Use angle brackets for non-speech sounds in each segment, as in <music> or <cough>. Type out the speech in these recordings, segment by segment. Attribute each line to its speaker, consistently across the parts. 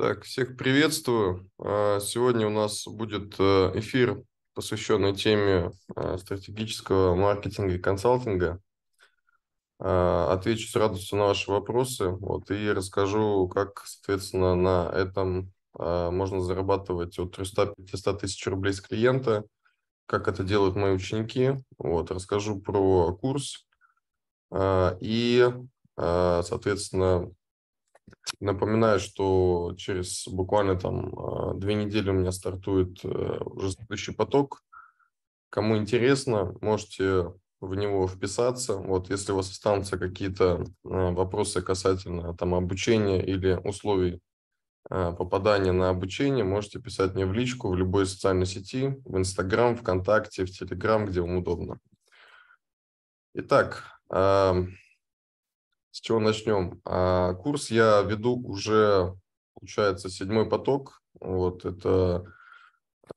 Speaker 1: Так, всех приветствую. А, сегодня у нас будет э, эфир, посвященный теме э, стратегического маркетинга и консалтинга. А, отвечу с радостью на ваши вопросы вот, и расскажу, как, соответственно, на этом а, можно зарабатывать от 300-500 тысяч рублей с клиента, как это делают мои ученики. Вот, расскажу про курс и, соответственно, Напоминаю, что через буквально там а, две недели у меня стартует э, уже следующий поток. Кому интересно, можете в него вписаться. Вот если у вас останутся какие-то а, вопросы касательно там обучения или условий а, попадания на обучение, можете писать мне в личку в любой социальной сети, в Инстаграм, ВКонтакте, в Телеграм, где вам удобно. Итак, с чего начнем? А, курс я веду уже, получается, седьмой поток. Вот это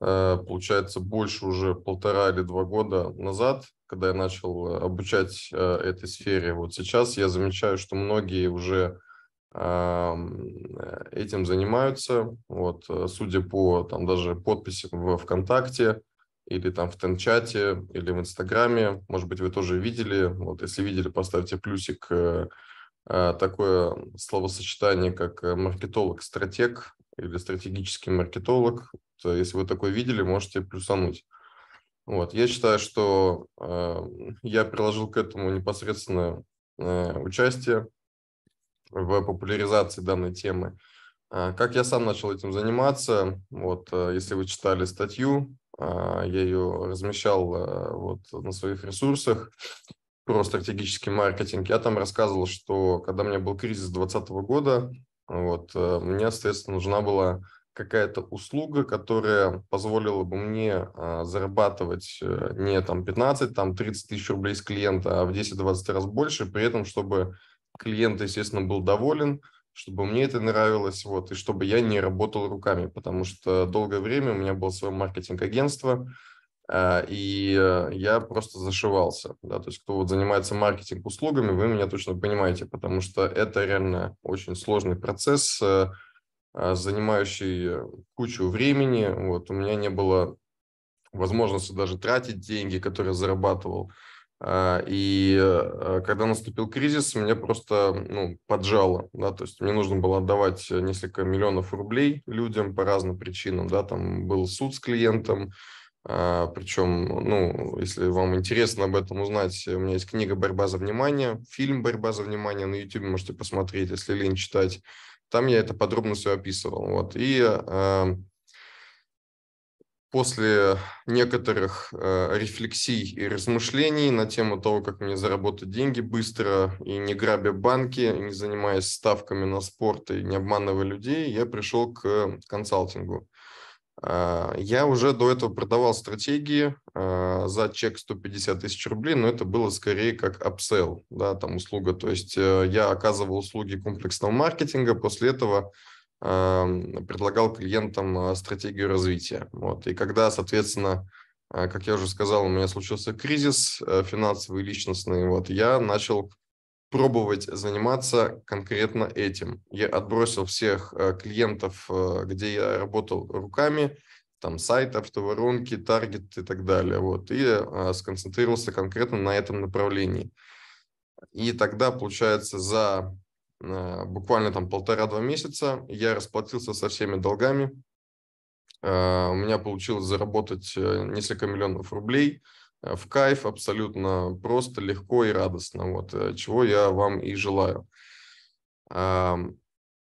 Speaker 1: э, получается больше уже полтора или два года назад, когда я начал э, обучать э, этой сфере. Вот сейчас я замечаю, что многие уже этим занимаются. Вот, судя по там даже подписи в ВКонтакте, или там в Тенчате, или в Инстаграме. Может быть, вы тоже видели. Вот если видели, поставьте плюсик. Э, э, такое словосочетание, как э, маркетолог-стратег или стратегический маркетолог. То, если вы такое видели, можете плюсануть. Вот. Я считаю, что э, я приложил к этому непосредственно э, участие в популяризации данной темы. А, как я сам начал этим заниматься, вот э, если вы читали статью, а, я ее размещал э, вот на своих ресурсах про стратегический маркетинг, я там рассказывал, что когда у меня был кризис 2020 года, вот, э, мне, соответственно, нужна была какая-то услуга, которая позволила бы мне а, зарабатывать не там 15, там 30 тысяч рублей с клиента, а в 10-20 раз больше, при этом, чтобы клиент, естественно, был доволен, чтобы мне это нравилось, вот, и чтобы я не работал руками, потому что долгое время у меня было свое маркетинг-агентство, а, и э, я просто зашивался, да, то есть кто вот занимается маркетинг-услугами, вы меня точно понимаете, потому что это реально очень сложный процесс, э, а, занимающий кучу времени, вот, у меня не было возможности даже тратить деньги, которые зарабатывал, а, и э, когда наступил кризис, меня просто ну, поджало, да, то есть мне нужно было отдавать несколько миллионов рублей людям по разным причинам, да, там был суд с клиентом, а, причем, ну, если вам интересно об этом узнать, у меня есть книга «Борьба за внимание», фильм «Борьба за внимание» на YouTube можете посмотреть, если лень читать. Там я это подробно все описывал. Вот. И э, после некоторых э, рефлексий и размышлений на тему того, как мне заработать деньги быстро и не грабя банки, и не занимаясь ставками на спорт и не обманывая людей, я пришел к консалтингу. Э, я уже до этого продавал стратегии э, за чек 150 тысяч рублей, но это было скорее как апсел, да, там услуга. То есть э, я оказывал услуги комплексного маркетинга, после этого предлагал клиентам а, стратегию развития. Вот. И когда, соответственно, а, как я уже сказал, у меня случился кризис э, финансовый, личностный, вот, я начал пробовать заниматься конкретно этим. Я отбросил всех э, клиентов, э, где я работал руками, там сайт, автоворонки, таргет и так далее. Вот, и а, сконцентрировался конкретно на этом направлении. И тогда, получается, за Э, буквально там полтора-два месяца. Я расплатился со всеми долгами. Э, у меня получилось заработать э, несколько миллионов рублей в кайф, абсолютно просто, легко и радостно, вот, чего я вам и желаю. Эм,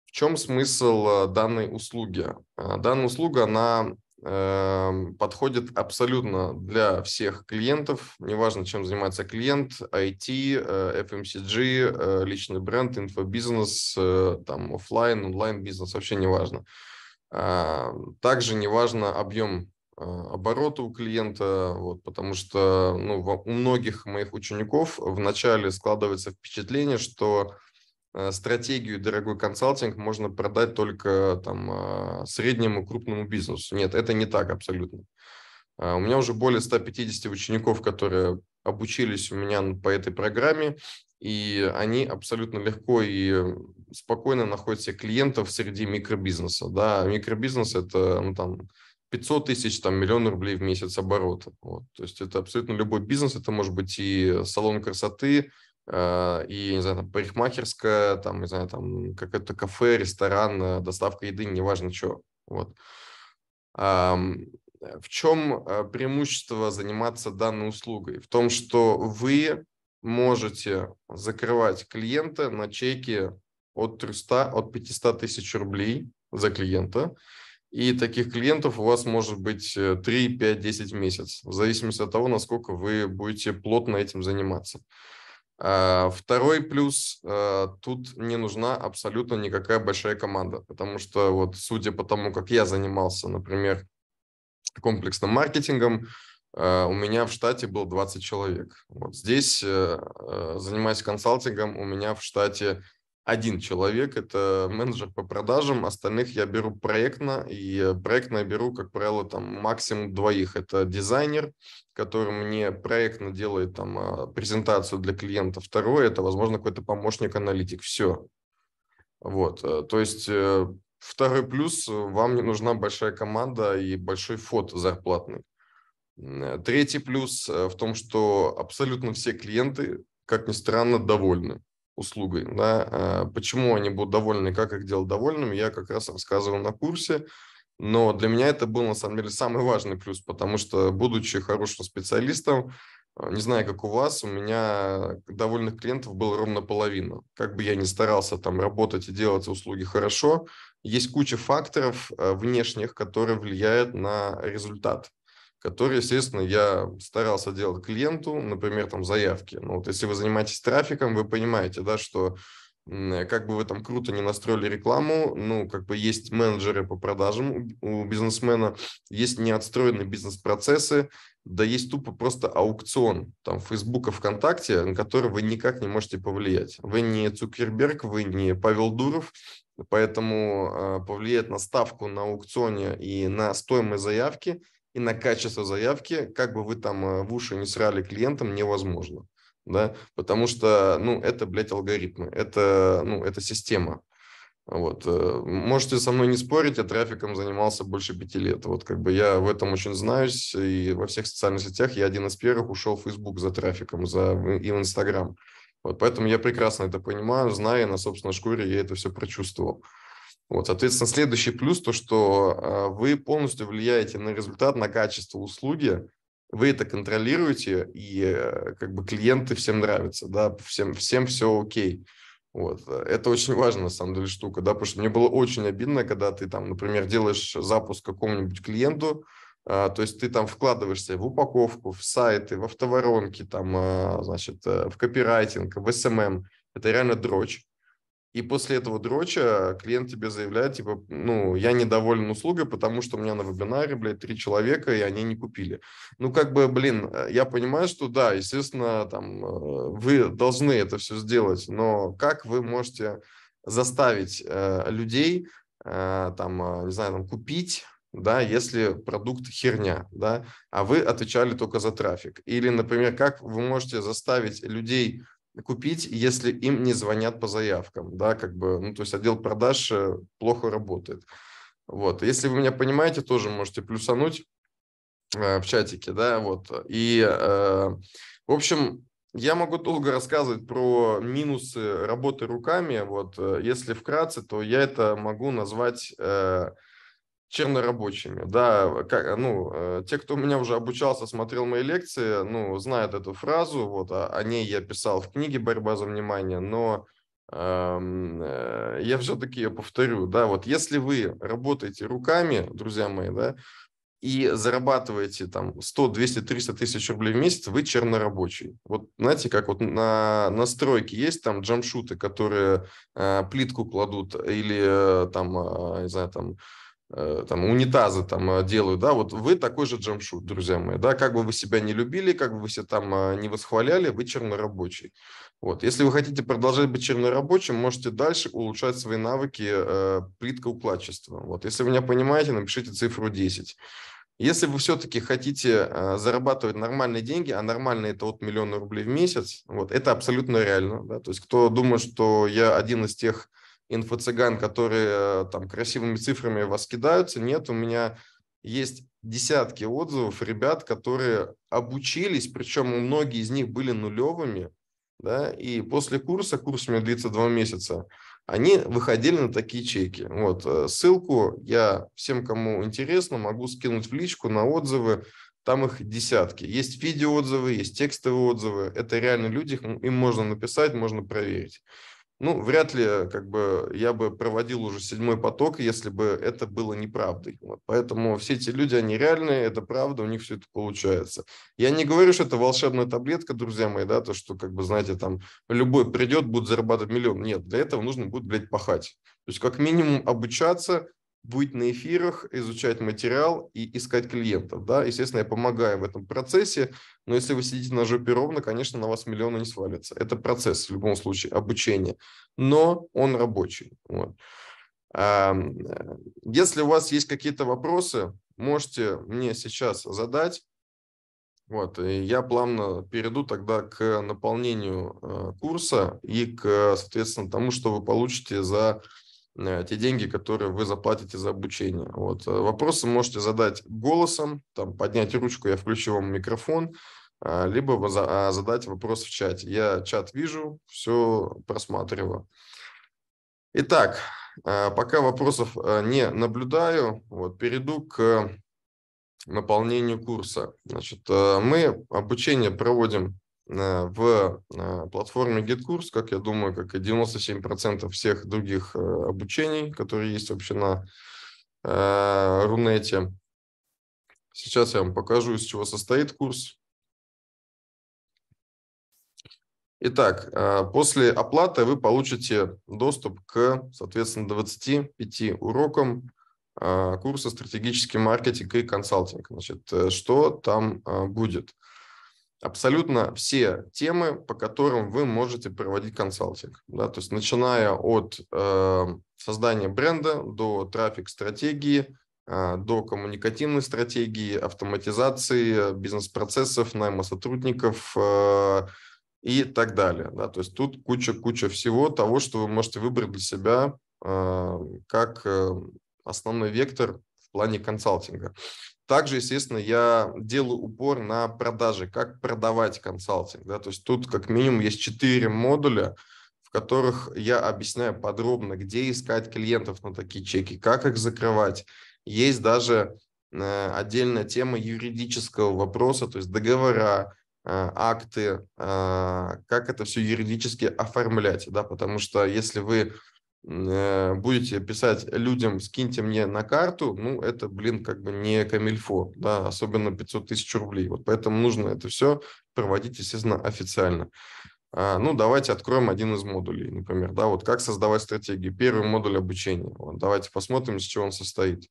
Speaker 1: в чем смысл данной услуги? Данная услуга, она Эм, подходит абсолютно для всех клиентов, неважно, чем занимается клиент, IT, FMCG, э, эм э, личный бренд, инфобизнес, э, там, офлайн, онлайн бизнес, вообще неважно. Эм, также неважно объем оборота у клиента, вот, потому что ну, у многих моих учеников вначале складывается впечатление, что Э, стратегию дорогой консалтинг можно продать только там а, среднему крупному бизнесу. Нет, это не так абсолютно. А, у меня уже более 150 учеников, которые обучились у меня по этой программе, и они абсолютно легко и спокойно находят себе клиентов среди микробизнеса. Да, микробизнес – это ну, там, 500 тысяч, там, миллион рублей в месяц оборота. Вот. То есть это абсолютно любой бизнес. Это может быть и салон красоты, Э, и, не знаю, там, парикмахерская, там, не знаю, там, какое-то кафе, ресторан, э, доставка еды, неважно что. Вот. Э, в чем преимущество заниматься данной услугой? В том, что вы можете закрывать клиента на чеке от 300, от 500 тысяч рублей за клиента, и таких клиентов у вас может быть 3, 5, 10 месяцев, в зависимости от того, насколько вы будете плотно этим заниматься. Э, второй плюс, э, тут не нужна абсолютно никакая большая команда, потому что вот судя по тому, как я занимался, например, комплексным маркетингом, э, у меня в штате было 20 человек. Вот здесь, занимаясь консалтингом, у меня в штате один человек, это менеджер по продажам, остальных я беру проектно, и э, проектно я беру, как правило, там максимум двоих. Это дизайнер, который мне проектно делает там э, презентацию для клиента. Второе, это, возможно, какой-то помощник-аналитик. Все. Вот, э, то есть второй плюс, вам не нужна большая команда и большой фот зарплатный. Третий плюс в том, что абсолютно все клиенты, как ни странно, довольны услугой. Да? А, почему они будут довольны, как их делать довольными, я как раз рассказывал на курсе. Но для меня это был, на самом деле, самый важный плюс, потому что, будучи хорошим специалистом, а, не знаю, как у вас, у меня довольных клиентов было ровно половина. Как бы я ни старался там работать и делать услуги хорошо, есть куча факторов а, внешних, которые влияют на результат которые, естественно, я старался делать клиенту, например, там заявки. Ну, вот если вы занимаетесь трафиком, вы понимаете, да, что как бы вы там круто не настроили рекламу, ну, как бы есть менеджеры по продажам у бизнесмена, есть неотстроенные бизнес-процессы, да есть тупо просто аукцион, там, Фейсбука, ВКонтакте, на который вы никак не можете повлиять. Вы не Цукерберг, вы не Павел Дуров, поэтому э, повлиять на ставку на аукционе и на стоимость заявки – и на качество заявки, как бы вы там э, в уши не срали клиентам, невозможно. Да? Потому что, ну, это, блядь, алгоритмы, это, ну, это система. Вот. Э, можете со мной не спорить, я трафиком занимался больше пяти лет. Вот как бы я в этом очень знаюсь, и во всех социальных сетях я один из первых ушел в Facebook за трафиком за, э, и в Instagram. Вот, поэтому я прекрасно это понимаю, знаю, на собственной шкуре я это все прочувствовал. Вот, соответственно, следующий плюс то, что э, вы полностью влияете на результат, на качество услуги, вы это контролируете, и э, как бы клиенты всем нравятся, да, всем, всем все окей. Вот. Э, это очень важная, на самом деле, штука, да, потому что мне было очень обидно, когда ты там, например, делаешь запуск какому-нибудь клиенту, а, то есть ты там вкладываешься в упаковку, в сайты, в автоворонки, там, а, значит, в копирайтинг, в СММ. Эм эм. Это реально дрочь и после этого дроча клиент тебе заявляет, типа, ну, я недоволен услугой, потому что у меня на вебинаре, блядь, три человека, и они не купили. Ну, как бы, блин, э, я понимаю, что да, естественно, там, э, вы должны это все сделать, но как вы можете заставить э, людей, э, там, э, не знаю, там, купить, да, если продукт херня, да, а вы отвечали только за трафик. Или, например, как вы можете заставить людей купить, если им не звонят по заявкам, да, как бы, ну, то есть отдел продаж э, плохо работает. Вот, если вы меня понимаете, тоже можете плюсануть э, в чатике, да, вот. И, э, в общем, я могу долго рассказывать про минусы работы руками, вот, если вкратце, то я это могу назвать... Э, чернорабочими. Да, как, ну, э, те, кто у меня уже обучался, смотрел мои лекции, ну, знают эту фразу, вот, о, а, о ней я писал в книге «Борьба за внимание», но эм, э, я все-таки ее повторю, да, вот если вы работаете руками, друзья мои, да, и зарабатываете там 100, 200, 300 тысяч рублей в месяц, вы чернорабочий. Вот знаете, как вот на, на стройке есть там джамшуты, которые э, плитку кладут или э, там, э, не знаю, там Э, там унитазы там э, делают, да, вот вы такой же джамшут, друзья мои, да, как бы вы себя не любили, как бы вы себя там а, не восхваляли, вы чернорабочий. Вот, если вы хотите продолжать быть чернорабочим, можете дальше улучшать свои навыки э, плиткоукладчества. Вот, если вы меня понимаете, напишите цифру 10. Если вы все-таки хотите э, зарабатывать нормальные деньги, а нормальные это от миллиона рублей в месяц, вот, это абсолютно реально, да, то есть кто думает, что я один из тех инфо-цыган, которые э, там красивыми цифрами вас кидаются. Нет, у меня есть десятки отзывов ребят, которые обучились, причем многие из них были нулевыми, да, и после курса, курс у меня длится два месяца, они выходили на такие чеки. Вот, э, ссылку я всем, кому интересно, могу скинуть в личку на отзывы, там их десятки. Есть видеоотзывы, есть текстовые отзывы, это реально люди, им можно написать, можно проверить. Ну, вряд ли, как бы, я бы проводил уже седьмой поток, если бы это было неправдой. Вот. Поэтому все эти люди, они реальные, это правда, у них все это получается. Я не говорю, что это волшебная таблетка, друзья мои, да, то, что, как бы, знаете, там, любой придет, будет зарабатывать миллион. Нет, для этого нужно будет, блядь, пахать. То есть, как минимум, обучаться, быть на эфирах, изучать материал и искать клиентов. Да? Естественно, я помогаю в этом процессе, но если вы сидите на жопе ровно, конечно, на вас миллионы не свалится. Это процесс в любом случае, обучение, но он рабочий. Вот. Если у вас есть какие-то вопросы, можете мне сейчас задать. Вот, и я плавно перейду тогда к наполнению э, курса и к, соответственно, тому, что вы получите за Э, те деньги, которые вы заплатите за обучение. Вот. Э, вопросы можете задать голосом, там, поднять ручку, я включу вам микрофон, а, либо а, задать вопрос в чате. Я чат вижу, все просматриваю. Итак, э, пока вопросов не наблюдаю, вот, перейду к наполнению курса. Значит, мы обучение проводим Э, в э, платформе GitKurs, как я думаю, как и 97% всех других э, обучений, которые есть вообще на Рунете. Сейчас я вам покажу, из чего состоит курс. Итак, после оплаты вы получите доступ к, соответственно, 25 урокам курса «Стратегический маркетинг и консалтинг». Значит, что там будет? абсолютно все темы, по которым вы можете проводить консалтинг. Да, то есть начиная от э, создания бренда до трафик-стратегии, э, до коммуникативной стратегии, автоматизации бизнес-процессов, найма сотрудников э, и так далее. Да, то есть тут куча-куча всего того, что вы можете выбрать для себя э, как э, основной вектор в плане консалтинга. Также, естественно, я делаю упор на продажи, как продавать консалтинг. Да? То есть тут как минимум есть четыре модуля, в которых я объясняю подробно, где искать клиентов на такие чеки, как их закрывать. Есть даже э, отдельная тема юридического вопроса, то есть договора, э, акты, э, как это все юридически оформлять. Да? Потому что если вы Э, будете писать людям, скиньте мне на карту, ну, это, блин, как бы не камильфо, да, особенно 500 тысяч рублей. Вот поэтому нужно это все проводить, естественно, официально. А, ну, давайте откроем один из модулей, например, да, вот как создавать стратегии. Первый модуль обучения. Вот, давайте посмотрим, из чего он состоит.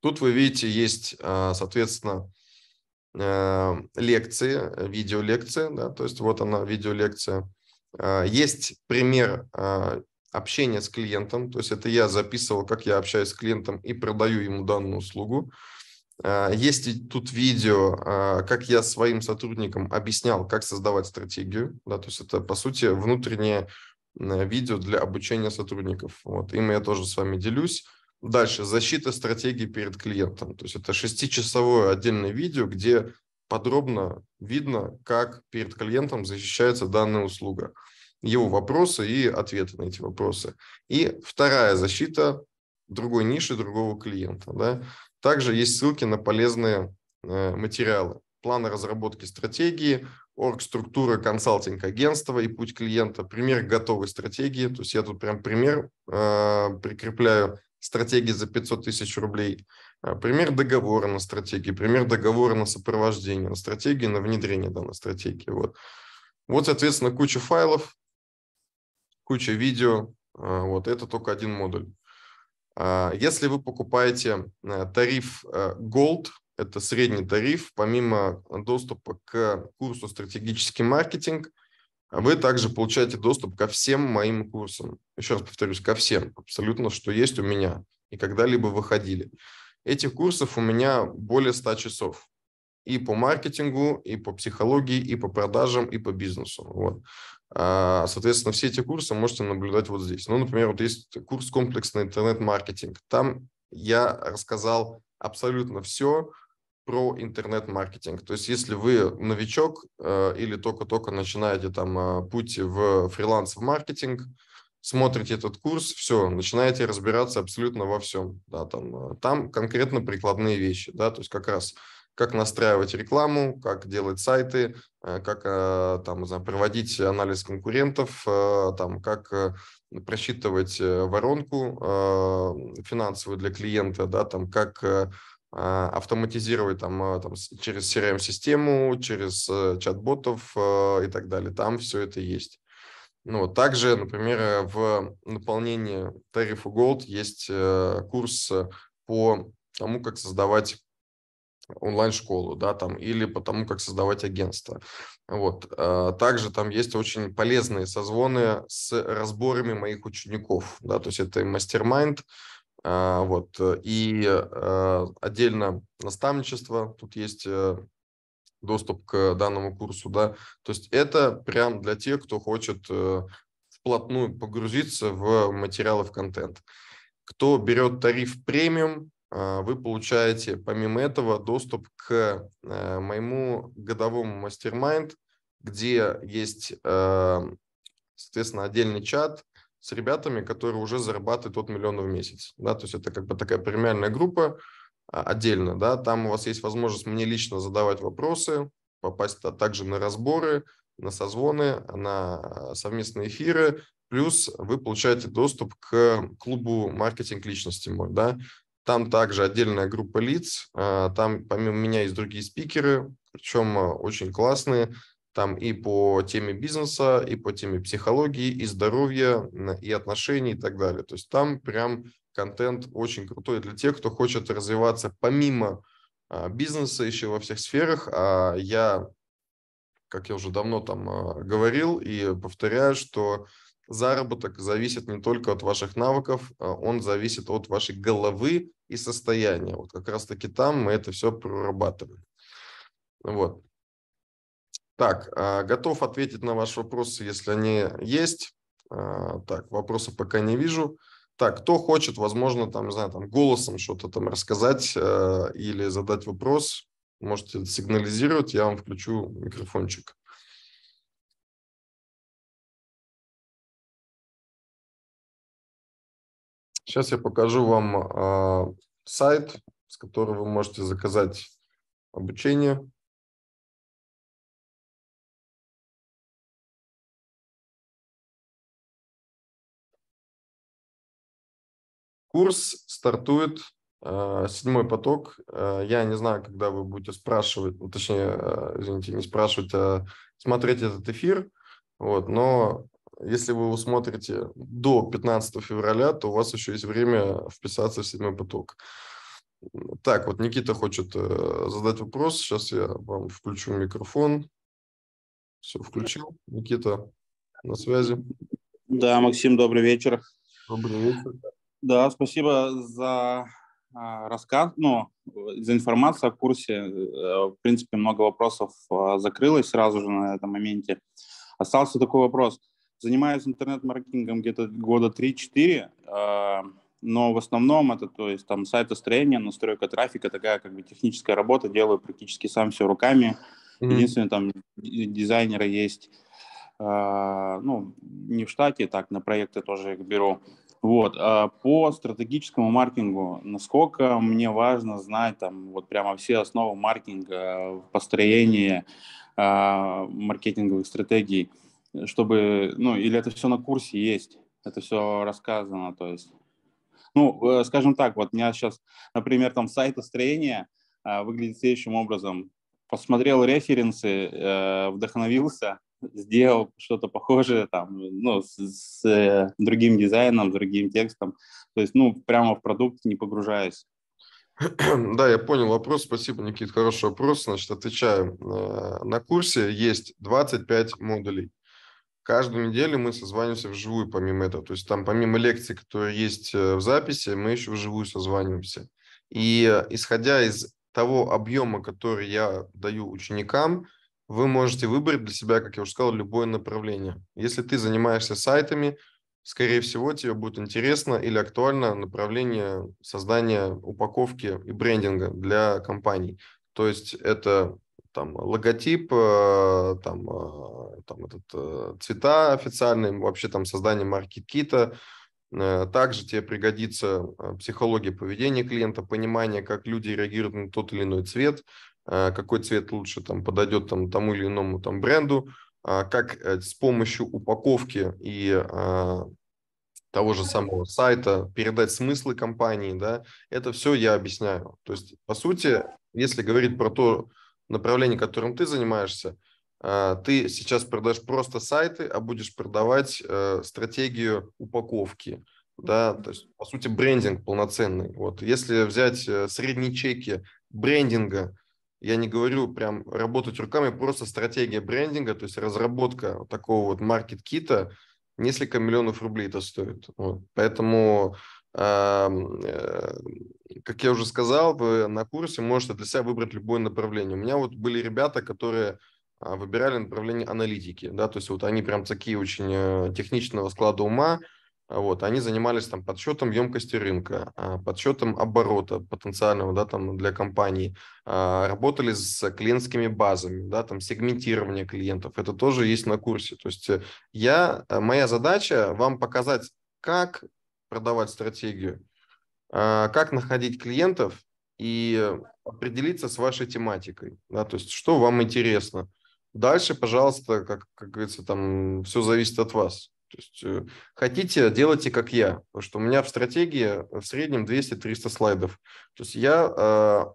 Speaker 1: Тут вы видите, есть, а, соответственно, Э, лекции, э, видеолекции, да, то есть вот она, видеолекция. Э, есть пример общения с клиентом, то есть это я записывал, как я общаюсь с клиентом и продаю ему данную услугу. Есть тут видео, как я своим сотрудникам объяснял, как создавать стратегию, да, то есть это, по сути, внутреннее видео для обучения сотрудников. Вот, им я тоже с вами делюсь. Дальше, защита стратегии перед клиентом. То есть это шестичасовое отдельное видео, где подробно видно, как перед клиентом защищается данная услуга, его вопросы и ответы на эти вопросы. И вторая защита другой ниши, другого клиента. Да? Также есть ссылки на полезные э, материалы. Планы разработки стратегии, оргструктура консалтинг-агентства и путь клиента, пример готовой стратегии. То есть я тут прям пример э, прикрепляю стратегии за 500 тысяч рублей, а, пример договора на стратегии, пример договора на сопровождение, на стратегии, на внедрение данной стратегии. Вот, вот соответственно, куча файлов, куча видео, а, вот это только один модуль. А, если вы покупаете тариф Gold, это средний тариф, помимо доступа к курсу «Стратегический маркетинг», а вы также получаете доступ ко всем моим курсам. Еще раз повторюсь, ко всем, абсолютно, что есть у меня и когда-либо выходили. Этих курсов у меня более 100 часов. И по маркетингу, и по психологии, и по продажам, и по бизнесу. Вот. А, соответственно, все эти курсы можете наблюдать вот здесь. Ну, например, вот есть курс «Комплексный интернет-маркетинг». Там я рассказал абсолютно все, про интернет-маркетинг. То есть, если вы новичок э, или только-только начинаете там э, путь в фриланс в маркетинг, смотрите этот курс, все, начинаете разбираться абсолютно во всем. Да, там, э, там конкретно прикладные вещи, да, то есть как раз как настраивать рекламу, как делать сайты, э, как там, знаю, проводить анализ конкурентов, там, как просчитывать воронку финансовую для клиента, да, там, как а, автоматизировать там, а, там через CRM-систему, через э, чат-ботов а, и так далее. Там все это есть. Ну, также, например, э, в наполнении тарифа Gold есть э, курс по тому, как создавать онлайн-школу, да, там, или по тому, как создавать агентство. Вот. Также там есть очень полезные созвоны с разборами моих учеников, да, то есть это мастер-майнд, мастер а, вот. Э, и э, отдельно наставничество, тут есть э, доступ к данному курсу, да. То есть это прям для тех, кто хочет вплотную погрузиться в материалы, в контент. Кто берет тариф премиум, а, вы получаете помимо этого доступ к моему годовому мастер где есть, соответственно, отдельный чат, с ребятами, которые уже зарабатывают от миллиона в месяц. Да, то есть это как бы такая премиальная группа а, отдельно. Да, там у вас есть возможность мне лично задавать вопросы, попасть также на разборы, на созвоны, на а, совместные эфиры. Плюс вы получаете доступ к клубу «Маркетинг личности мой». Да? Там также отдельная группа лиц. А, там помимо меня есть другие спикеры, причем очень классные. Там и по теме бизнеса, и по теме психологии, и здоровья, и отношений и так далее. То есть там прям контент очень крутой для тех, кто хочет развиваться помимо а, бизнеса еще во всех сферах. А я, как я уже давно там а, говорил и повторяю, что заработок зависит не только от ваших навыков, а он зависит от вашей головы и состояния. Вот как раз-таки там мы это все прорабатываем. Вот. Так, а, готов ответить на ваши вопросы, если они есть. А, так, вопросов пока не вижу. Так, кто хочет, возможно, там, не знаю, там голосом что-то там рассказать а, или задать вопрос, можете сигнализировать, я вам включу микрофончик. Сейчас я покажу вам э, сайт, с которого вы можете заказать обучение. Курс стартует, э, седьмой поток. Э, я не знаю, когда вы будете спрашивать, ну, точнее, э, извините, не спрашивать, а смотреть этот эфир. Вот, но если вы его смотрите до 15 февраля, то у вас еще есть время вписаться в седьмой поток. Так, вот Никита хочет задать вопрос. Сейчас я вам включу микрофон. Все, включил. Никита, на связи. Да,
Speaker 2: Максим, добрый вечер.
Speaker 1: Добрый вечер.
Speaker 2: Да, спасибо за а, рассказ, ну, за информацию о курсе. Э, в принципе, много вопросов а, закрылось сразу же на этом моменте. Остался такой вопрос. Занимаюсь интернет-маркетингом где-то года 3-4, а, но в основном это, то есть, там, сайтостроение, настройка трафика, такая, как бы, техническая работа, делаю практически сам все руками. Mm-hmm. Единственное, там, дизайнеры есть, ну, не в штате, так, на проекты тоже их беру. Вот, а по стратегическому маркетингу, насколько мне важно знать там вот прямо все основы маркетинга, э, построения а, маркетинговых стратегий, э, чтобы, ну, или это все на курсе есть, это все рассказано, то есть, ну, э, скажем так, вот у меня сейчас, например, там сайт строения а, выглядит следующим образом. Посмотрел референсы, а, вдохновился, сделал что-то похожее там, ну, с, с э, другим дизайном, с другим текстом.
Speaker 1: То есть, ну, прямо в продукт не погружаюсь. <clears throat> Да, я понял вопрос. Спасибо, Никит. Хороший вопрос. Значит, отвечаю. Э, на курсе есть 25 модулей. Каждую неделю мы созваниваемся вживую, помимо этого. То есть там помимо лекций, которые есть э, в записи, мы еще вживую созваниваемся. И э, исходя из того объема, который я даю ученикам, вы можете выбрать для себя, как я уже сказал, любое направление. Если ты занимаешься сайтами, скорее всего, тебе будет интересно или актуально направление создания упаковки и брендинга для компаний. То есть это там логотип, э, там, э, там этот, э, цвета официальные, вообще там создание марки кита Также тебе пригодится психология поведения клиента, понимание, как люди реагируют на тот или иной цвет, а, какой цвет лучше там подойдет там, тому или иному там бренду, а, как э, с помощью упаковки и а, того же самого сайта, передать смыслы компании, да, это все я объясняю. То есть, по сути, если говорить про то направление, которым ты занимаешься, ты сейчас продаешь просто сайты, а будешь продавать э, стратегию упаковки, да, то есть, по сути, брендинг полноценный. Вот, если взять э, средние чеки брендинга я не говорю прям работать руками, просто стратегия брендинга, то есть разработка вот такого вот маркет-кита, несколько миллионов рублей это стоит. Вот. Поэтому, э, как я уже сказал, вы на курсе можете для себя выбрать любое направление. У меня вот были ребята, которые а, выбирали направление аналитики, да, то есть вот они прям такие очень э, техничного склада ума, вот, они занимались там подсчетом емкости рынка, а, подсчетом оборота потенциального да, там, для компании, а, работали с клиентскими базами, да, там, сегментирование клиентов. Это тоже есть на курсе. То есть э, я, э, моя задача вам показать, как продавать стратегию, а, как находить клиентов и определиться с вашей тематикой. Да, то есть что вам интересно. Дальше, пожалуйста, как, как говорится, там все зависит от вас. То есть э, хотите, делайте как я, потому что у меня в стратегии э, в среднем 200-300 слайдов. То есть я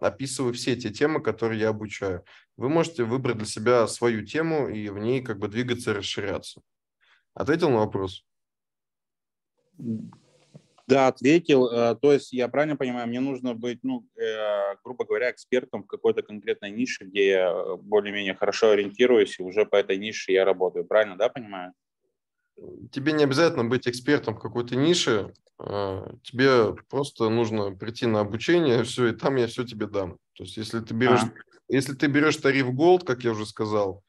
Speaker 1: э, описываю все те темы, которые я обучаю. Вы можете выбрать для себя свою тему и в ней как бы двигаться, расширяться. Ответил на вопрос?
Speaker 2: Да, ответил. Э, то есть я правильно понимаю, мне нужно быть, ну, грубо говоря, экспертом в какой-то конкретной нише, где я более-менее хорошо ориентируюсь, и уже по этой нише я работаю. Правильно, да, понимаю?
Speaker 1: тебе не обязательно быть экспертом в какой-то нише, а, тебе просто нужно прийти на обучение, <laughs> все, и там я все тебе дам. То есть, если ты берешь, а. если ты берешь тариф Gold, как я уже сказал,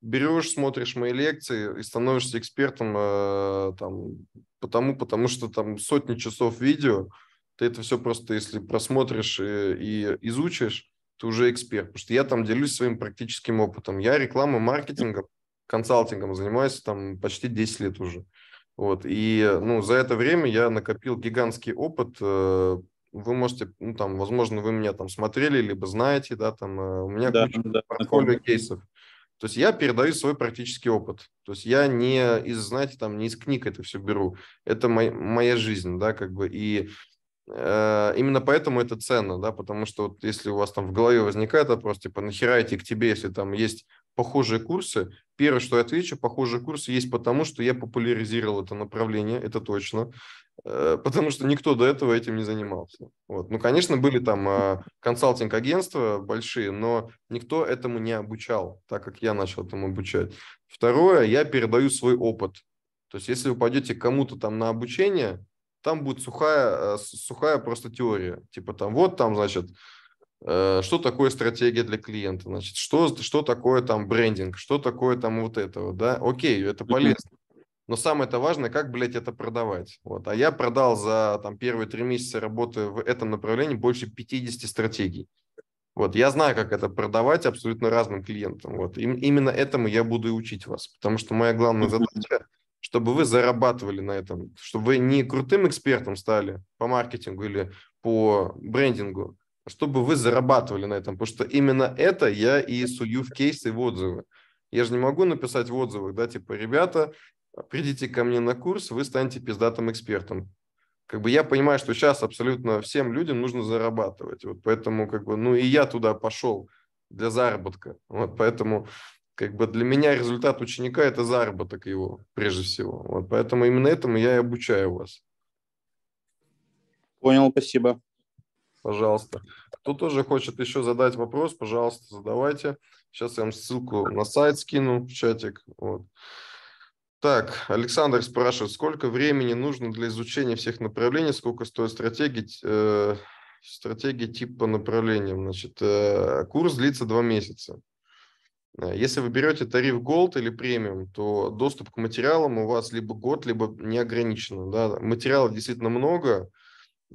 Speaker 1: берешь, смотришь мои лекции и становишься экспертом а, там, потому, потому что там сотни часов видео, ты это все просто, если просмотришь и, э, и изучишь, ты уже эксперт, потому что я там делюсь своим практическим опытом. Я реклама маркетинга консалтингом занимаюсь там почти 10 лет уже. Вот, и, э, ну, за это время я накопил гигантский опыт, э, вы можете, ну, там, возможно, вы меня там смотрели, либо знаете, да, там, э, у меня да, куча да, портфолио кейсов. То есть я передаю свой практический опыт. То есть я не из, знаете, там, не из книг это все беру. Это мой, моя жизнь, да, как бы, и э, Именно поэтому это ценно, да, потому что вот если у вас там в голове возникает вопрос, типа, нахера идти к тебе, если там есть похожие курсы. Первое, что я отвечу, похожие курсы есть потому, что я популяризировал это направление, это точно, э, потому что никто до этого этим не занимался. Вот. Ну, конечно, были там а, консалтинг-агентства большие, но никто этому не обучал, так как я начал этому обучать. Второе, я передаю свой опыт. То есть, если вы пойдете кому-то там на обучение, там будет сухая, э, сухая просто теория. Типа там вот там, значит, Э, что такое стратегия для клиента, значит, что, что такое там брендинг, что такое там вот это вот, да, окей, это полезно. Но самое-то важное, как, блядь, это продавать. Вот. А я продал за там, первые три месяца работы в этом направлении больше 50 стратегий. Вот. Я знаю, как это продавать абсолютно разным клиентам. Вот. И, именно этому я буду и учить вас. Потому что моя главная задача, чтобы вы зарабатывали на этом. Чтобы вы не крутым экспертом стали по маркетингу или по брендингу, чтобы вы зарабатывали на этом, потому что именно это я и сую в кейсы в отзывы. Я же не могу написать в отзывах, да, типа, ребята, придите ко мне на курс, вы станете пиздатым экспертом. Как бы я понимаю, что сейчас абсолютно всем людям нужно зарабатывать. Вот поэтому, как бы, ну и я туда пошел для заработка. Вот поэтому, как бы для меня результат ученика – это заработок его, прежде всего. Вот поэтому именно этому я и обучаю вас. Понял, спасибо пожалуйста. Кто тоже хочет еще задать вопрос, пожалуйста, задавайте. Сейчас я вам ссылку на сайт скину в чатик. Вот. Так, Александр спрашивает, сколько времени нужно для изучения всех направлений, сколько стоит стратегии, э, стратегии типа направлениям? Значит, э, курс длится два месяца. Если вы берете тариф Gold или премиум, то доступ к материалам у вас либо год, либо неограниченно. Да? Материалов действительно много,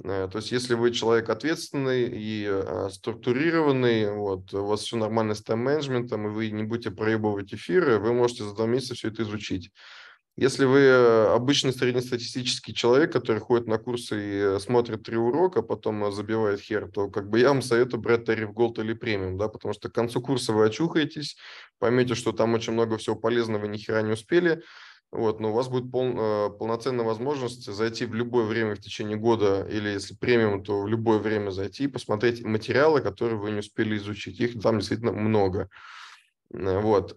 Speaker 1: Э, то есть, если вы человек ответственный и а, структурированный, вот, у вас все нормально с тайм-менеджментом, и вы не будете проебывать эфиры, вы можете за два месяца все это изучить. Если вы э, обычный среднестатистический человек, который ходит на курсы и смотрит три урока, а потом э, забивает хер, то как бы я вам советую брать тариф Gold или премиум, да, потому что к концу курса вы очухаетесь, поймете, что там очень много всего полезного, ни хера не успели, вот, но у вас будет пол, э, полноценная возможность зайти в любое время в течение года, или если премиум, то в любое время зайти и посмотреть материалы, которые вы не успели изучить. Их там действительно много. Э, вот.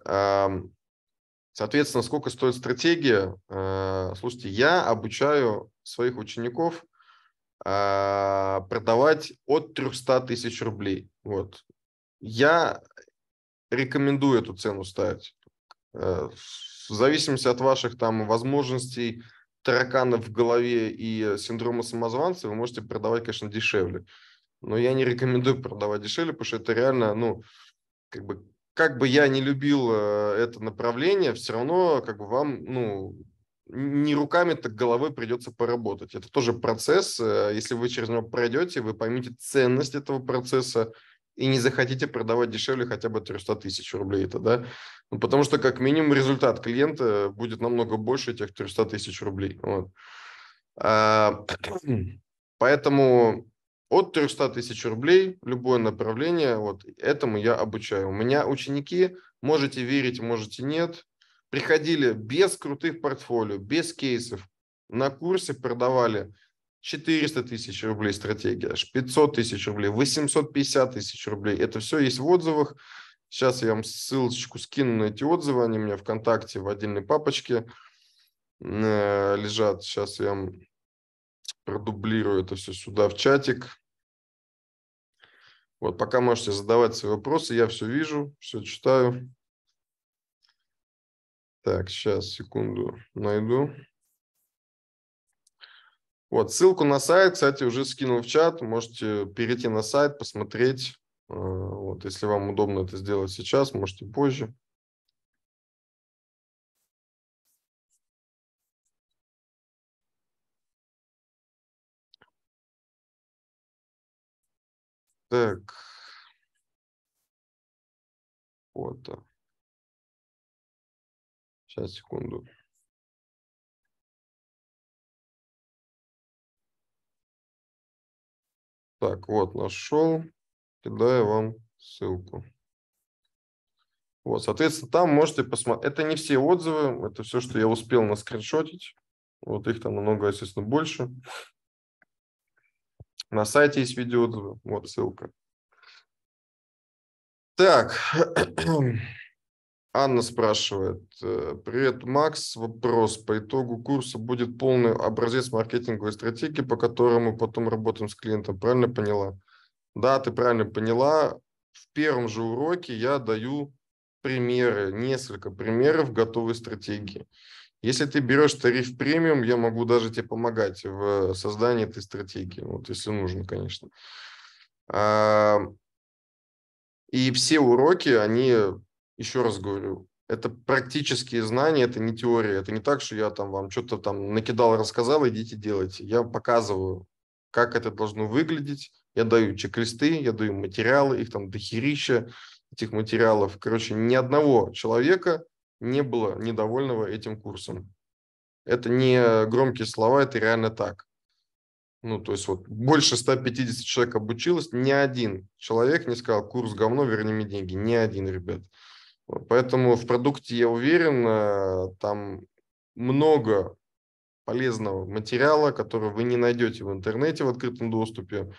Speaker 1: Соответственно, сколько стоит стратегия? Э, слушайте, я обучаю своих учеников а, продавать от 300 тысяч рублей. Вот. Я рекомендую эту цену ставить в зависимости от ваших там возможностей, тараканов в голове и синдрома самозванца, вы можете продавать, конечно, дешевле. Но я не рекомендую продавать дешевле, потому что это реально, ну, как бы, как бы я не любил э, это направление, все равно как бы вам, ну, не руками, так головой придется поработать. Это тоже процесс. Э, если вы через него пройдете, вы поймете ценность этого процесса, и не захотите продавать дешевле хотя бы 300 тысяч рублей. Это, да? ну, потому что как минимум результат клиента будет намного больше этих 300 тысяч рублей. Вот. А, <clears throat> поэтому от 300 тысяч рублей любое направление, вот этому я обучаю. У меня ученики, можете верить, можете нет, приходили без крутых портфолио, без кейсов, на курсе продавали – 400 тысяч рублей стратегия, 500 тысяч рублей, 850 тысяч рублей. Это все есть в отзывах. Сейчас я вам ссылочку скину на эти отзывы, они у меня ВКонтакте в отдельной папочке э, лежат. Сейчас я вам продублирую это все сюда в чатик. Вот, пока можете задавать свои вопросы, я все вижу, все читаю. Так, сейчас, секунду, найду. Вот, ссылку на сайт, кстати, уже скинул в чат, можете перейти на сайт, посмотреть. Э, вот, если вам удобно это сделать сейчас, можете позже.
Speaker 2: Так. вот. Сейчас, секунду.
Speaker 1: Так, вот нашел. Кидаю вам ссылку. Вот, соответственно, там можете посмотреть. Это не все отзывы, это все, что я успел наскриншотить. Вот их там намного, естественно, больше. На сайте есть видеоотзывы, вот ссылка. Так. <clears throat> Анна спрашивает. Э, Привет, Макс. Вопрос. По итогу курса будет полный образец маркетинговой стратегии, по которому потом работаем с клиентом. Правильно поняла? Да, ты правильно поняла. В первом же уроке я даю примеры, несколько примеров готовой стратегии. Если ты берешь тариф премиум, я могу даже тебе помогать в создании этой стратегии, вот если нужно, конечно. А, и все уроки, они еще раз говорю, это практические знания, это не теория. Это не так, что я там вам что-то там накидал, рассказал, идите делайте. Я показываю, как это должно выглядеть. Я даю чек-листы, я даю материалы, их там дохерища, этих материалов. Короче, ни одного человека не было недовольного этим курсом. Это не громкие слова, это реально так. Ну, то есть вот больше 150 человек обучилось, ни один человек не сказал, курс говно, верни мне деньги. Ни один, ребят. Поэтому в продукте, я уверен, э, там много полезного материала, который вы не найдете в интернете в открытом доступе.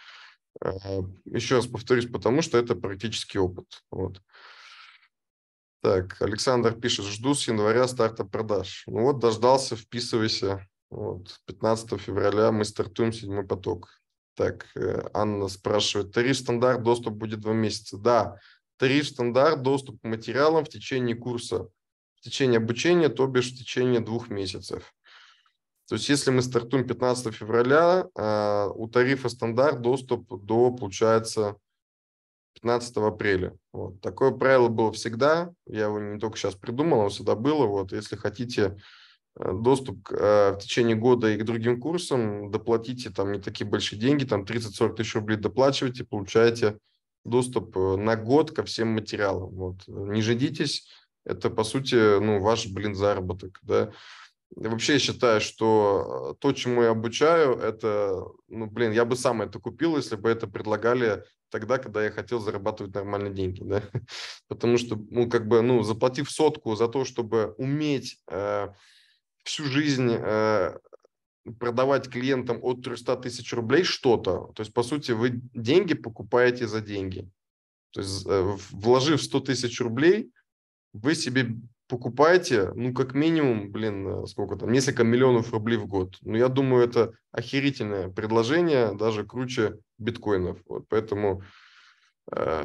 Speaker 1: Э, еще раз повторюсь, потому что это практический опыт. Вот. Так, Александр пишет, жду с января старта продаж. Ну вот, дождался, вписывайся. Вот, 15 февраля мы стартуем седьмой поток. Так, э, Анна спрашивает, тариф стандарт, доступ будет два месяца. Да, Тариф стандарт, доступ к материалам в течение курса, в течение обучения, то бишь в течение двух месяцев. То есть если мы стартуем 15 февраля, а, у тарифа стандарт доступ до, получается, 15 апреля. Вот. Такое правило было всегда. Я его не только сейчас придумал, оно всегда было. Вот. Если хотите э, доступ к, э, в течение года и к другим курсам, доплатите там не такие большие деньги, там 30-40 тысяч рублей доплачивайте получаете доступ э, на год ко всем материалам. Вот. Не ждитесь, это, по сути, ну, ваш, блин, заработок. Да? Вообще я считаю, что э, то, чему я обучаю, это, ну, блин, я бы сам это купил, если бы это предлагали тогда, когда я хотел зарабатывать нормальные деньги, да, <laughs> потому что, ну, как бы, ну, заплатив сотку за то, чтобы уметь э, всю жизнь э, продавать клиентам от 300 тысяч рублей что-то. То есть, по сути, вы деньги покупаете за деньги. То есть, э, вложив 100 тысяч рублей, вы себе покупаете, ну, как минимум, блин, э, сколько там, несколько миллионов рублей в год. Ну, я думаю, это охерительное предложение, даже круче биткоинов. Вот, поэтому Э,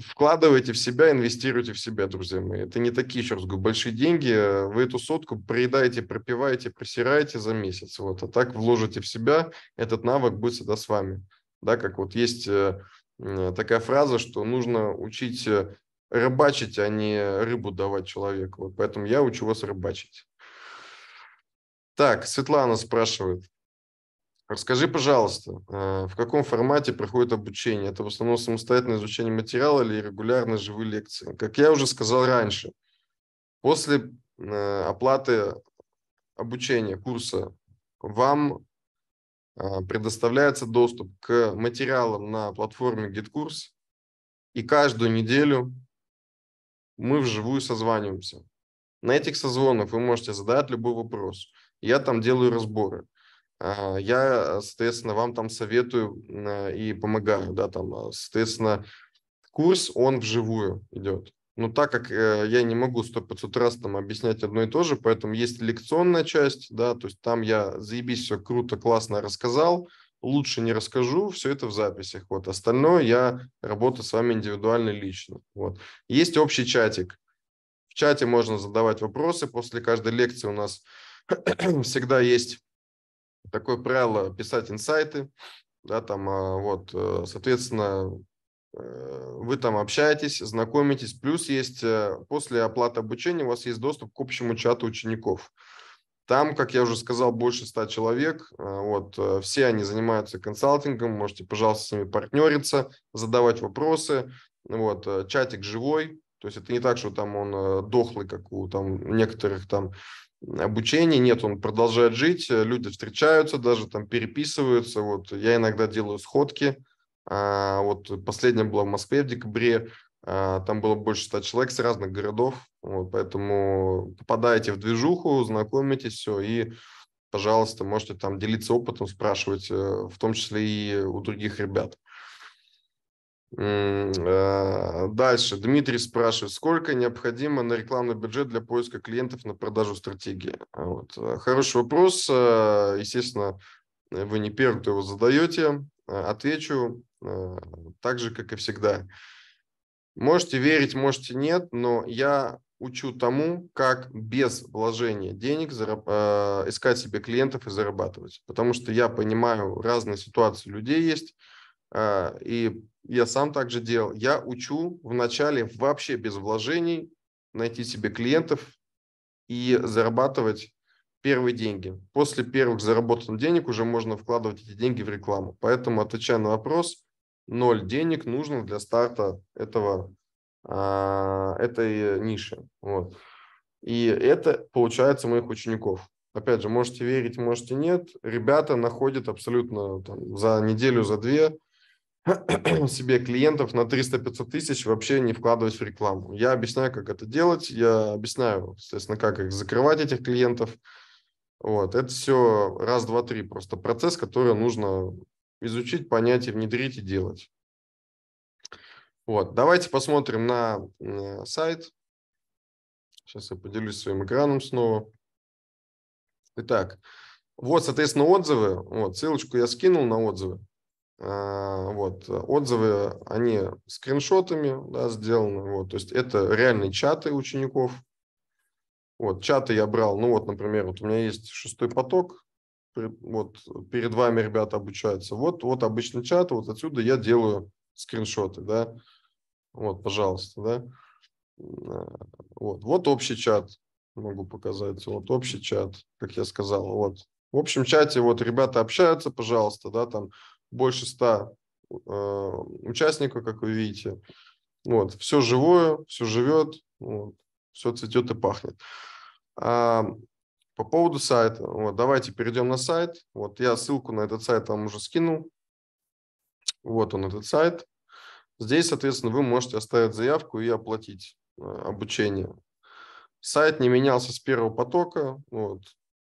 Speaker 1: вкладывайте в себя, инвестируйте в себя, друзья мои. Это не такие, еще раз говорю, большие деньги. Э, вы эту сотку проедаете, пропиваете, просираете за месяц. Вот. А так вложите в себя, этот навык будет всегда с вами. Да, как вот есть э, такая фраза, что нужно учить рыбачить, а не рыбу давать человеку. Вот поэтому я учу вас рыбачить. Так, Светлана спрашивает. Расскажи, пожалуйста, э, в каком формате проходит обучение? Это в основном самостоятельное изучение материала или регулярно живые лекции? Как я уже сказал раньше, после э, оплаты обучения, курса, вам э, предоставляется доступ к материалам на платформе GitKurs, и каждую неделю мы вживую созваниваемся. На этих созвонах вы можете задать любой вопрос. Я там делаю разборы я, э, соответственно, вам там советую э, и помогаю, да, там, э, соответственно, курс, он вживую идет. Но так как я не могу сто 500 раз там объяснять одно и то же, поэтому есть лекционная часть, да, то есть там я заебись все круто, классно рассказал, лучше не расскажу, все это в записях. Вот остальное я работаю с вами индивидуально лично. Вот. Есть общий чатик. В чате можно задавать вопросы. После каждой лекции у нас <clears throat> всегда есть такое правило писать инсайты, да, там, а, вот, э, соответственно, э, вы там общаетесь, знакомитесь, плюс есть э, после оплаты обучения у вас есть доступ к общему чату учеников. Там, как я уже сказал, больше ста человек, вот, все они занимаются консалтингом, можете, пожалуйста, с ними партнериться, задавать вопросы, вот, чатик живой, то есть это не так, что там он дохлый, как у там, некоторых там обучения нет, он продолжает жить, э, люди встречаются, даже там переписываются. Вот я иногда делаю сходки. А, вот последняя была в Москве в декабре, а, там было больше ста человек с разных городов, вот, поэтому попадаете в движуху, знакомитесь, все, и, пожалуйста, можете там делиться опытом, спрашивать, э, в том числе и у других ребят. А, дальше. Дмитрий спрашивает, сколько необходимо на рекламный бюджет для поиска клиентов на продажу стратегии? А вот. Э, хороший вопрос. Э, естественно, вы не первый, кто его задаете. Э, отвечу так же, как и всегда. Можете верить, можете нет, но я учу тому, как без вложения денег зараб- э, искать себе клиентов и зарабатывать. Потому что я понимаю, разные ситуации людей есть, э, и я сам также делал, я учу вначале вообще без вложений найти себе клиентов и зарабатывать первые деньги. После первых заработанных денег уже можно вкладывать эти деньги в рекламу. Поэтому, отвечая на вопрос, ноль денег нужно для старта этого, а, этой ниши. Вот. И это получается моих учеников. Опять же, можете верить, можете нет. Ребята находят абсолютно там, за неделю, за две – <clears throat> себе клиентов на 300-500 тысяч, вообще не вкладываясь в рекламу. Я объясняю, как это делать, я объясняю, соответственно, как их закрывать, этих клиентов. Вот, это все раз, два, три просто процесс, который нужно изучить, понять и внедрить и делать. Вот, давайте посмотрим на, на сайт. Сейчас я поделюсь своим экраном снова. Итак, вот, соответственно, отзывы. Вот, ссылочку я скинул на отзывы. А, вот. Э, отзывы, они скриншотами да, сделаны. Вот. То есть это реальные чаты учеников. Вот. Чаты я брал, ну вот, например, вот у меня есть шестой поток, вот перед вами ребята обучаются. Вот, вот обычный чат, вот отсюда я делаю скриншоты, да. Вот, пожалуйста, да. А, вот, вот общий чат, могу показать. Вот общий чат, как я сказал, вот. В общем чате вот ребята общаются, пожалуйста, да, там больше 100 э, участников, как вы видите. Вот, все живое, все живет, вот, все цветет и пахнет. А, по поводу сайта, вот, давайте перейдем на сайт. Вот я ссылку на этот сайт вам уже скинул. Вот он, этот сайт. Здесь, соответственно, вы можете оставить заявку и оплатить э, обучение. Сайт не менялся с первого потока, вот,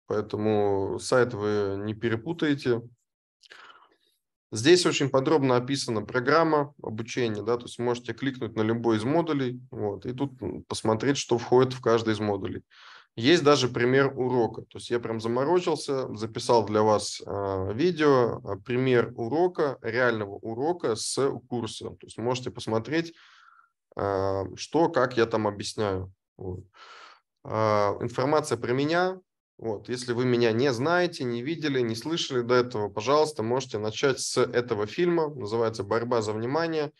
Speaker 1: поэтому сайт вы не перепутаете. Здесь очень подробно описана программа обучения, да, то есть можете кликнуть на любой из модулей, вот, и тут посмотреть, что входит в каждый из модулей. Есть даже пример урока, то есть я прям заморочился, записал для вас э, видео, а, пример урока, реального урока с курсом, то есть можете посмотреть, э, что, как я там объясняю. Вот. Э, информация про меня, вот, если вы меня не знаете, не видели, не слышали до этого, пожалуйста, можете начать с этого фильма. Называется «Борьба за внимание».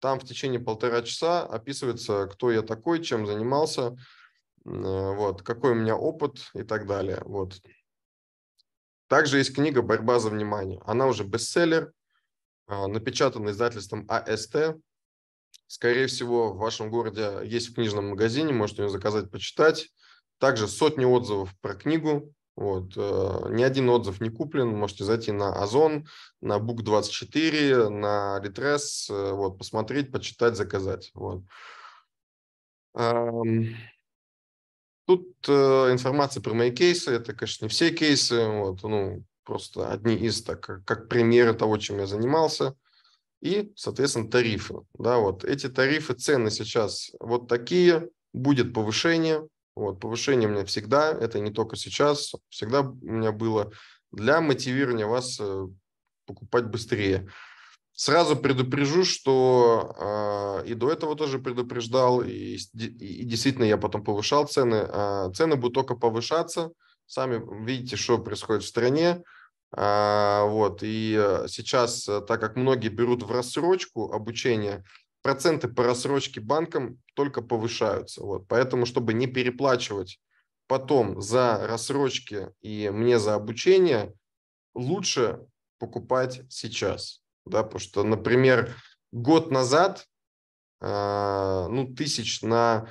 Speaker 1: Там в течение полтора часа описывается, кто я такой, чем занимался, э, вот, какой у меня опыт и так далее. Вот. Также есть книга «Борьба за внимание». Она уже бестселлер, а, напечатана издательством АСТ. Скорее всего, в вашем городе есть в книжном магазине, можете ее заказать, почитать. Также сотни отзывов про книгу. Вот. Э, ни один отзыв не куплен. Можете зайти на Озон, на Book24, на Litres, э, вот, посмотреть, почитать, заказать. Вот. Эм, тут э, информация про мои кейсы. Это, конечно, не все кейсы. Вот, ну, просто одни из, так, как примеры того, чем я занимался и, соответственно, тарифы. Да, вот эти тарифы, цены сейчас вот такие, будет повышение, вот, повышение у меня всегда, это не только сейчас, всегда у меня было для мотивирования вас э, покупать быстрее. Сразу предупрежу, что э, и до этого тоже предупреждал, и, и действительно я потом повышал цены. Э, цены будут только повышаться. Сами видите, что происходит в стране. Э, вот, и э, сейчас, э, так как многие берут в рассрочку обучение, проценты по рассрочке банкам только повышаются. Вот. Поэтому, чтобы не переплачивать потом за рассрочки и мне за обучение, лучше покупать сейчас. Да, потому что, например, год назад э, ну, тысяч на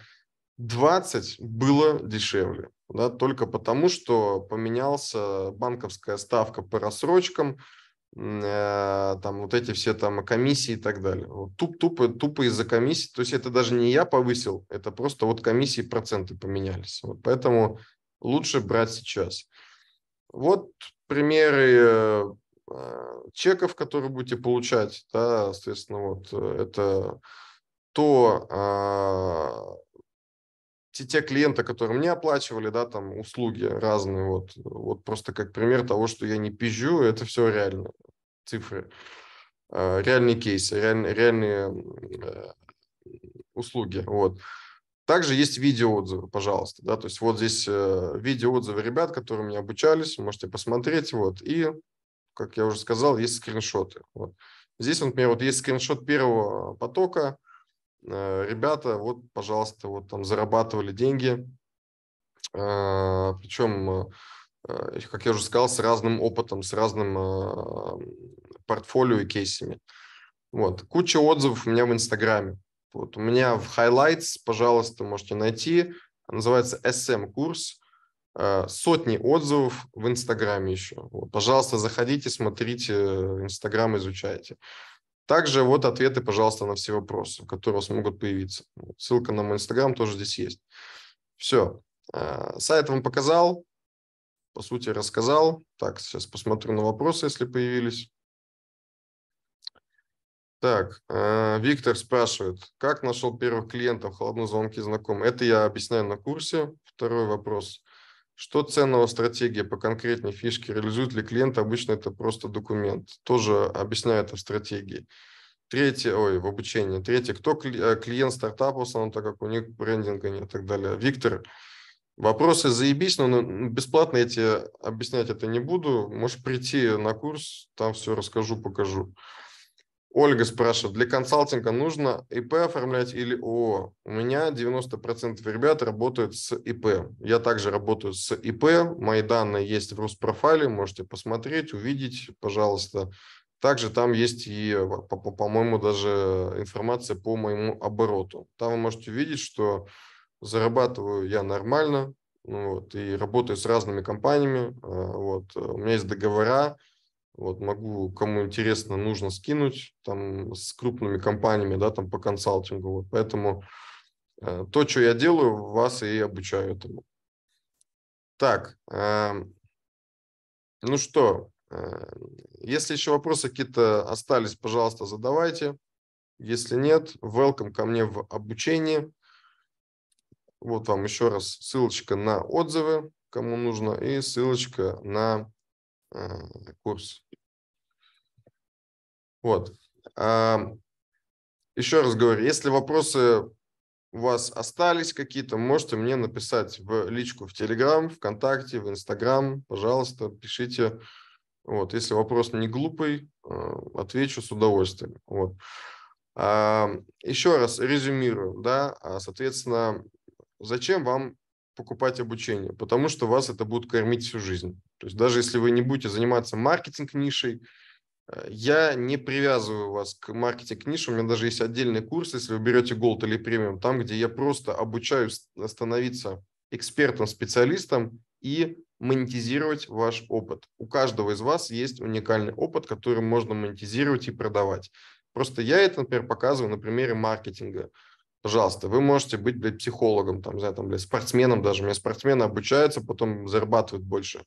Speaker 1: 20 было дешевле. Да, только потому, что поменялся банковская ставка по рассрочкам – Э, там вот эти все там комиссии и так далее. Вот, туп, тупо, тупо из-за комиссии. То есть это даже не я повысил, это просто вот комиссии проценты поменялись. Вот поэтому лучше брать сейчас. Вот примеры э, чеков, которые будете получать, да, соответственно, вот э, это то, а, те, те клиенты, которые мне оплачивали, да, там услуги разные, вот, вот просто как пример того, что я не пизжу, это все реально, цифры, а, реальные кейсы, реаль, реальные э, услуги, вот. Также есть видеоотзывы, пожалуйста, да, то есть вот здесь э, видеоотзывы ребят, которые меня обучались, можете посмотреть, вот, и, как я уже сказал, есть скриншоты, вот. Здесь, например, вот есть скриншот первого потока, Э, ребята, вот, пожалуйста, вот там зарабатывали деньги, э, причем, э, как я уже сказал, с разным опытом, с разным портфолио и кейсами. Вот. Куча отзывов у меня в Инстаграме. Вот. У меня в Highlights, пожалуйста, можете найти, называется SM-курс, сотни отзывов в Инстаграме еще. Вот. Пожалуйста, заходите, смотрите, Инстаграм изучайте. Также вот ответы, пожалуйста, на все вопросы, которые у вас могут появиться. Ссылка на мой Инстаграм тоже здесь есть. Все. Э, сайт вам показал, по сути, рассказал. Так, сейчас посмотрю на вопросы, если появились. Так, э, Виктор спрашивает, как нашел первых клиентов, холодные звонки знакомые? Это я объясняю на курсе. Второй вопрос. Что ценного стратегия по конкретной фишке? Реализует ли клиент? Обычно это просто документ. Тоже объясняют в стратегии. Третье, ой, в обучении. Третье, кто э, клиент стартапа, в основном, так как у них брендинга нет и так далее. Виктор, вопросы заебись, но ну, бесплатно я тебе объяснять это не буду. Можешь прийти на курс, там все расскажу, покажу. Ольга спрашивает, для консалтинга нужно ИП оформлять или ООО? У меня 90% ребят работают с ИП. Я также работаю с ИП. Мои данные есть в Руспрофайле, можете посмотреть, увидеть, пожалуйста. Также там есть и, по-моему, даже информация по моему обороту. Там вы можете видеть, что зарабатываю я нормально ну вот, и работаю с разными компаниями. А, вот, у меня есть договора, вот могу, кому интересно, нужно скинуть там с крупными компаниями, да, там по консалтингу. Вот поэтому э, то, что я делаю, вас и обучаю этому. Так, э, ну что, э, если еще вопросы какие-то остались, пожалуйста, задавайте. Если нет, welcome ко мне в обучение Вот вам еще раз ссылочка на отзывы, кому нужно, и ссылочка на Э, курс. Вот. А, Еще раз говорю, если вопросы у вас остались какие-то, можете мне написать в личку в Телеграм, ВКонтакте, в Инстаграм. Пожалуйста, пишите. Вот, если вопрос не глупый, э, отвечу с удовольствием. Вот. А, Еще раз резюмирую, да, а, соответственно, зачем вам покупать обучение, потому что вас это будет кормить всю жизнь. То есть даже если вы не будете заниматься маркетинг-нишей, э, я не привязываю вас к маркетинг-нише, у меня даже есть отдельный курс, если вы берете Gold или Premium, там, где я просто обучаю становиться экспертом, специалистом и монетизировать ваш опыт. У каждого из вас есть уникальный опыт, который можно монетизировать и продавать. Просто я это, например, показываю на примере маркетинга – пожалуйста, вы можете быть, блядь, психологом, там, за там, блядь, спортсменом даже. У меня спортсмены обучаются, потом зарабатывают больше.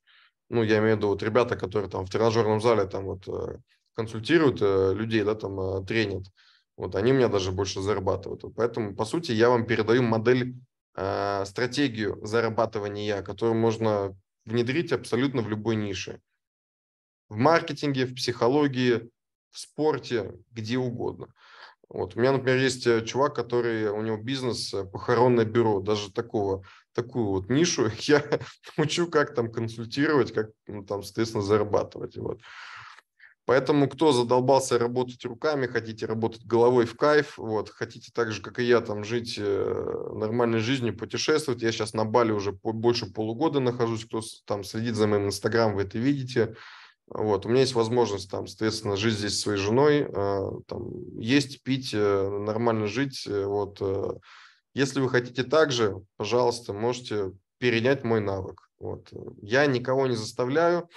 Speaker 1: Ну, я имею в виду вот ребята, которые там в тренажерном зале там вот э, консультируют э, людей, да, там э, тренят. Вот они у меня даже больше зарабатывают. Поэтому, по сути, я вам передаю модель, стратегию зарабатывания, которую можно внедрить абсолютно в любой нише. В маркетинге, в психологии, в спорте, где угодно. Вот. У меня, например, есть э, чувак, который, у него бизнес, э, похоронное бюро, даже такого, такую вот нишу <laughs> я учу, как там консультировать, как ну, там, соответственно, зарабатывать. Вот. Поэтому, кто задолбался работать руками, хотите работать головой в кайф, вот, хотите так же, как и я, там жить э, нормальной жизнью, путешествовать. Я сейчас на Бали уже больше полугода нахожусь, кто там следит за моим инстаграм, вы это видите. Вот, у меня есть возможность, там, соответственно, жить здесь своей женой, э, там, есть, пить, э, нормально жить. Э, вот, э, если вы хотите так же, пожалуйста, можете перенять мой навык. Вот. Э, я никого не заставляю,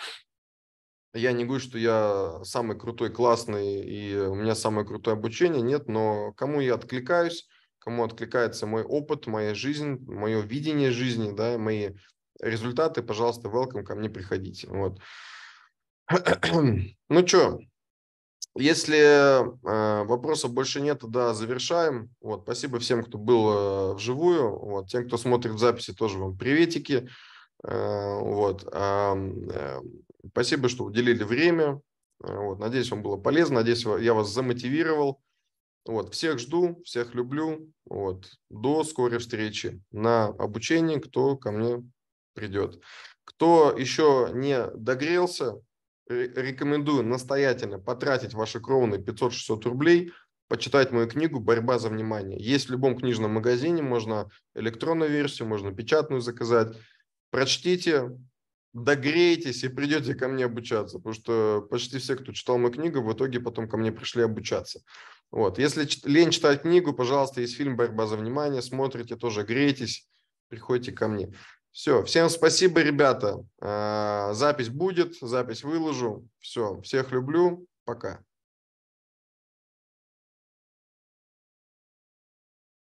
Speaker 1: я не говорю, что я самый крутой, классный, и у меня самое крутое обучение, нет, но кому я откликаюсь, кому откликается мой опыт, моя жизнь, мое видение жизни, да, мои результаты, пожалуйста, welcome, ко мне приходите. Вот. Ну что, если э, вопросов больше нет, тогда завершаем. Вот, спасибо всем, кто был э, вживую. Вот, тем, кто смотрит записи, тоже вам приветики. Э, вот, э, спасибо, что уделили время. Э, вот, надеюсь, вам было полезно. Надеюсь, я вас замотивировал. Вот, всех жду, всех люблю. Вот, до скорой встречи на обучении, кто ко мне придет. Кто еще не догрелся, рекомендую настоятельно потратить ваши кровные 500-600 рублей, почитать мою книгу «Борьба за внимание». Есть в любом книжном магазине, можно электронную версию, можно печатную заказать. Прочтите, догрейтесь и придете ко мне обучаться, потому что почти все, кто читал мою книгу, в итоге потом ко мне пришли обучаться. Вот. Если лень читать книгу, пожалуйста, есть фильм «Борьба за внимание», смотрите тоже, грейтесь, приходите ко мне. Все, всем спасибо, ребята. А, запись будет, запись выложу. Все, всех люблю. Пока.